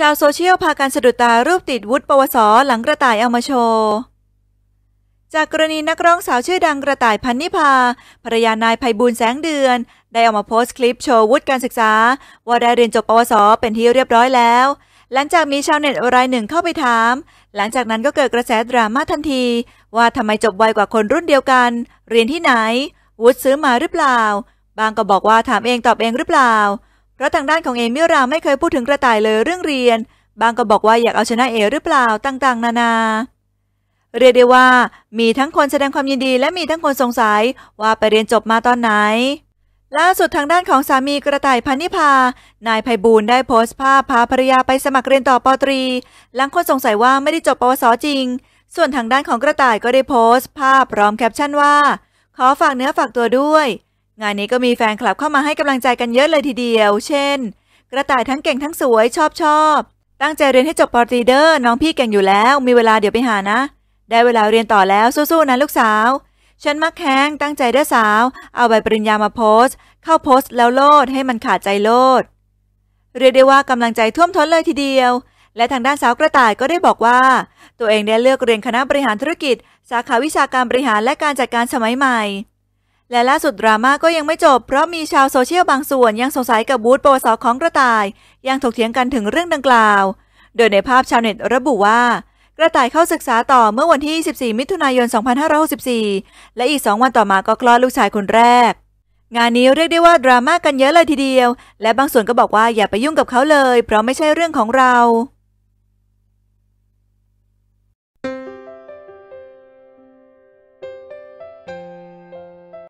ชาวโซเชียลพากันสะดุดตารูปติดวุฒิปวสหลังกระต่ายเอามาโชว์จากกรณีนักร้องสาวชื่อ ดังกระต่ายพันนิพาภรรยานายไพบูลแสงเดือน ได้ออกมาโพสต์คลิปโชว์วุฒิการศึกษา ว่าได้เรียนจบปวสเป็นที่เรียบร้อยแล้ว หลังจากมีชาวเน็ตรายหนึ่งเข้าไปถาม หลังจากนั้นก็เกิดกระแสดราม่าทันที ว่าทำไมจบไวกว่าคนรุ่นเดียวกัน เรียนที่ไหน วุฒิซื้อมาหรือเปล่า บางก็บอกว่าถามเองตอบเองหรือเปล่าราะทางด้านของเอมิราไม่เคยพูดถึงกระต่ายเลยเรื่องเรียนบางก็บอกว่าอยากเอาชนะเอหรือเปล่าต่างๆ นานา เรียกได้ว่า มีทั้งคนแสดงความยินดีและมีทั้งคนสงสัยว่าไปเรียนจบมาตอนไหน ล่าสุดทางด้านของสามีกระต่ายพันนิพานายไพบูลได้โพสต์ภาพพาภรรยาไปสมัครเรียนต่อปอตรี หลังคนสงสัยว่าไม่ได้จบปวสจริง ส่วนทางด้านของกระต่ายก็ได้โพสต์ ภาพพร้อมแคปชั่นว่า ขอฝากเนื้อฝากตัวด้วยงานนี้ก็มีแฟนคลับเข้ามาให้กำลังใจกันเยอะเลยทีเดียว เช่น กระต่ายทั้งเก่งทั้งสวย ชอบชอบ ตั้งใจเรียนให้จบปริญญาเดอร์น้องพี่เก่งอยู่แล้วมีเวลาเดี๋ยวไปหานะ ได้เวลาเรียนต่อแล้วสู้ ๆ นะลูกสาวฉันมักแข้ง ตั้งใจเด้อสาว เอาใบปริญญามาโพสต์ เข้าโพสต์ แล้วโลดให้มันขาดใจโลด เรียกได้ว่ากำลังใจท่วมท้นเลยทีเดียว และทางด้านสาวกระต่ายก็ได้บอกว่า ตัวเองได้เลือกเรียนคณะบริหารธุรกิจ สาขาวิชาการบริหารและการจัดการสมัยใหม่และล่าสุดดราม่าก็ยังไม่จบเพราะมีชาวโซเชียลบางส่วนยังสงสัยกับบูธโปรสอของกระต่าย ยังถกเถียงกันถึงเรื่องดังกล่าว โดยในภาพชาวเน็ต ระบุว่า กระต่ายเข้าศึกษาต่อเมื่อวันที่14มิถุนายน 2564 และอีก 2 วันต่อมาก็คลอดลูกชายคนแรก งานนี้เรียกได้ว่าดราม่ากกันเยอะเลยทีเดียว และบางส่วนก็บอกว่าอย่าไปยุ่งกับเขาเลย เพราะไม่ใช่เรื่องของเรา